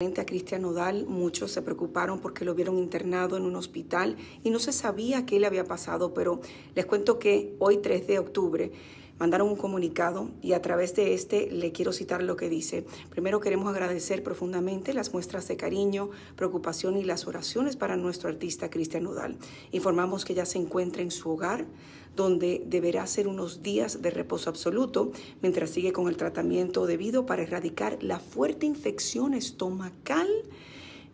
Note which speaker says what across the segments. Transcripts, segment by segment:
Speaker 1: a Cristian Nodal, muchos se preocuparon porque lo vieron internado en un hospital y no se sabía qué le había pasado, pero les cuento que hoy 3 de octubre mandaron un comunicado y a través de este le quiero citar lo que dice. Primero queremos agradecer profundamente las muestras de cariño, preocupación y las oraciones para nuestro artista Cristian Nodal. Informamos que ya se encuentra en su hogar donde deberá hacer unos días de reposo absoluto mientras sigue con el tratamiento debido para erradicar la fuerte infección estomacal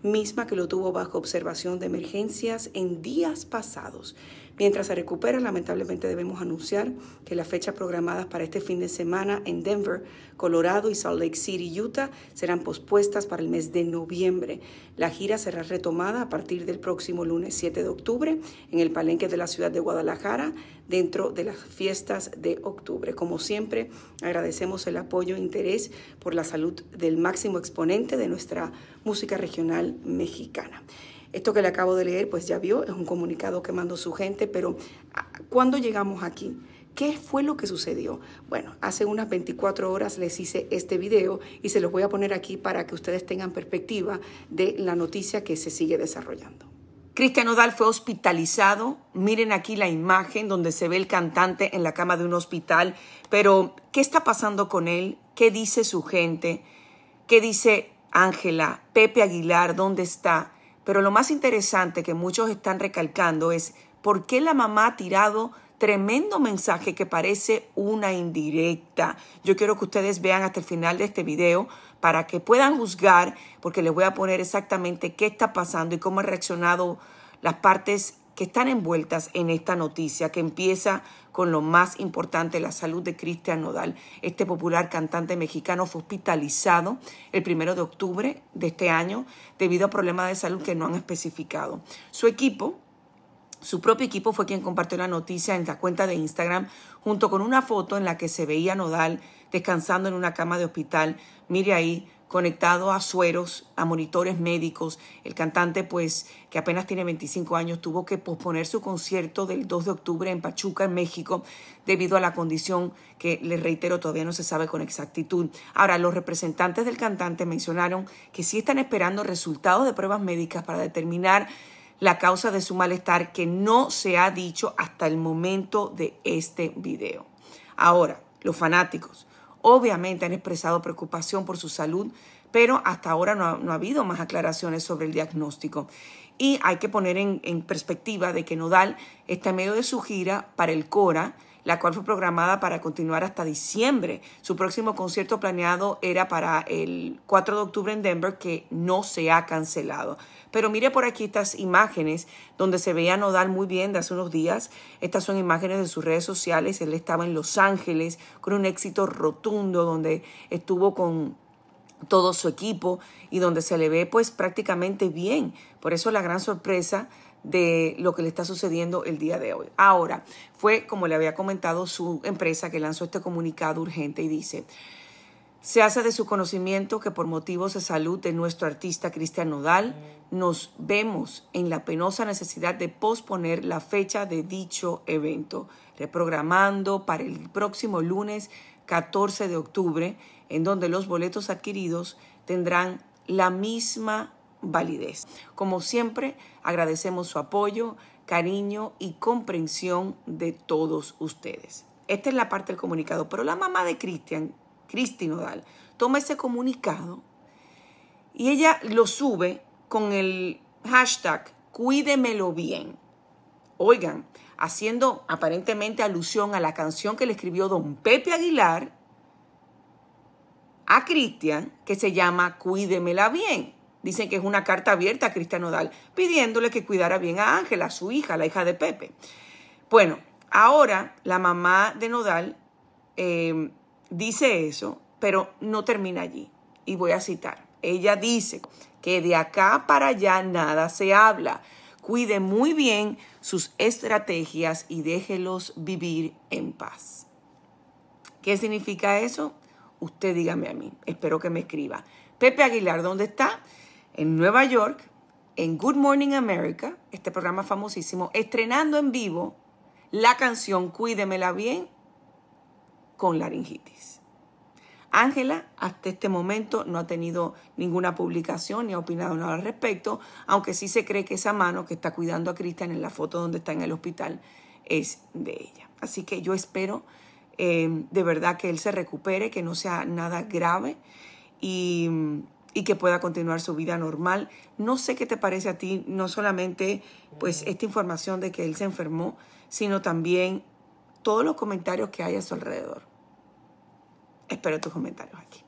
Speaker 1: misma que lo tuvo bajo observación de emergencias en días pasados. Mientras se recupera, lamentablemente debemos anunciar que las fechas programadas para este fin de semana en Denver, Colorado y Salt Lake City, Utah, serán pospuestas para el mes de noviembre. La gira será retomada a partir del próximo lunes 7 de octubre en el palenque de la ciudad de Guadalajara dentro de las fiestas de octubre. Como siempre, agradecemos el apoyo e interés por la salud del máximo exponente de nuestra música regional mexicana. Esto que le acabo de leer, pues ya vio, es un comunicado que mandó su gente, pero ah, ¿cuándo llegamos aquí? ¿Qué fue lo que sucedió? Bueno, hace unas 24 horas les hice este video y se los voy a poner aquí para que ustedes tengan perspectiva de la noticia que se sigue desarrollando. Cristian Odal fue hospitalizado. Miren aquí la imagen donde se ve el cantante en la cama de un hospital. Pero, ¿qué está pasando con él? ¿Qué dice su gente? ¿Qué dice Ángela? Pepe Aguilar, ¿dónde está? Pero lo más interesante que muchos están recalcando es por qué la mamá ha tirado tremendo mensaje que parece una indirecta. Yo quiero que ustedes vean hasta el final de este video para que puedan juzgar, porque les voy a poner exactamente qué está pasando y cómo han reaccionado las partes que están envueltas en esta noticia que empieza con lo más importante, la salud de Cristian Nodal. Este popular cantante mexicano fue hospitalizado el primero de octubre de este año debido a problemas de salud que no han especificado. Su equipo, su propio equipo fue quien compartió la noticia en la cuenta de Instagram junto con una foto en la que se veía Nodal descansando en una cama de hospital. Mire ahí conectado a sueros, a monitores médicos. El cantante, pues, que apenas tiene 25 años, tuvo que posponer su concierto del 2 de octubre en Pachuca, en México, debido a la condición que, les reitero, todavía no se sabe con exactitud. Ahora, los representantes del cantante mencionaron que sí están esperando resultados de pruebas médicas para determinar la causa de su malestar, que no se ha dicho hasta el momento de este video. Ahora, los fanáticos obviamente han expresado preocupación por su salud, pero hasta ahora no ha, habido más aclaraciones sobre el diagnóstico. Y hay que poner en, en perspectiva de que Nodal está en medio de su gira para el Cora, la cual fue programada para continuar hasta diciembre. Su próximo concierto planeado era para el 4 de octubre en Denver, que no se ha cancelado. Pero mire por aquí estas imágenes donde se veía Nodal muy bien de hace unos días. Estas son imágenes de sus redes sociales. Él estaba en Los Ángeles con un éxito rotundo donde estuvo con todo su equipo y donde se le ve pues prácticamente bien. Por eso la gran sorpresa de lo que le está sucediendo el día de hoy. Ahora, fue como le había comentado su empresa que lanzó este comunicado urgente y dice, se hace de su conocimiento que por motivos de salud de nuestro artista Cristian Nodal, nos vemos en la penosa necesidad de posponer la fecha de dicho evento, reprogramando para el próximo lunes 14 de octubre, en donde los boletos adquiridos tendrán la misma validez. Como siempre, agradecemos su apoyo, cariño y comprensión de todos ustedes. Esta es la parte del comunicado, pero la mamá de Cristian, Cristi Nodal, toma ese comunicado y ella lo sube con el hashtag cuídemelo bien. Oigan, haciendo aparentemente alusión a la canción que le escribió don Pepe Aguilar a Cristian, que se llama Cuídemela bien. Dicen que es una carta abierta a Cristian Nodal, pidiéndole que cuidara bien a Ángela, su hija, la hija de Pepe. Bueno, ahora la mamá de Nodal em, dice eso, pero no termina allí. Y voy a citar. Ella dice que de acá para allá nada se habla. Cuide muy bien sus estrategias y déjelos vivir en paz. ¿Qué significa eso? Usted dígame a mí. Espero que me escriba. Pepe Aguilar, ¿dónde está? en Nueva York, en Good Morning America, este programa famosísimo, estrenando en vivo la canción Cuídemela bien con laringitis. Ángela hasta este momento no ha tenido ninguna publicación ni ha opinado nada al respecto, aunque sí se cree que esa mano que está cuidando a Cristian en la foto donde está en el hospital es de ella. Así que yo espero eh, de verdad que él se recupere, que no sea nada grave y y que pueda continuar su vida normal. No sé qué te parece a ti, no solamente pues esta información de que él se enfermó, sino también todos los comentarios que hay a su alrededor. Espero tus comentarios aquí.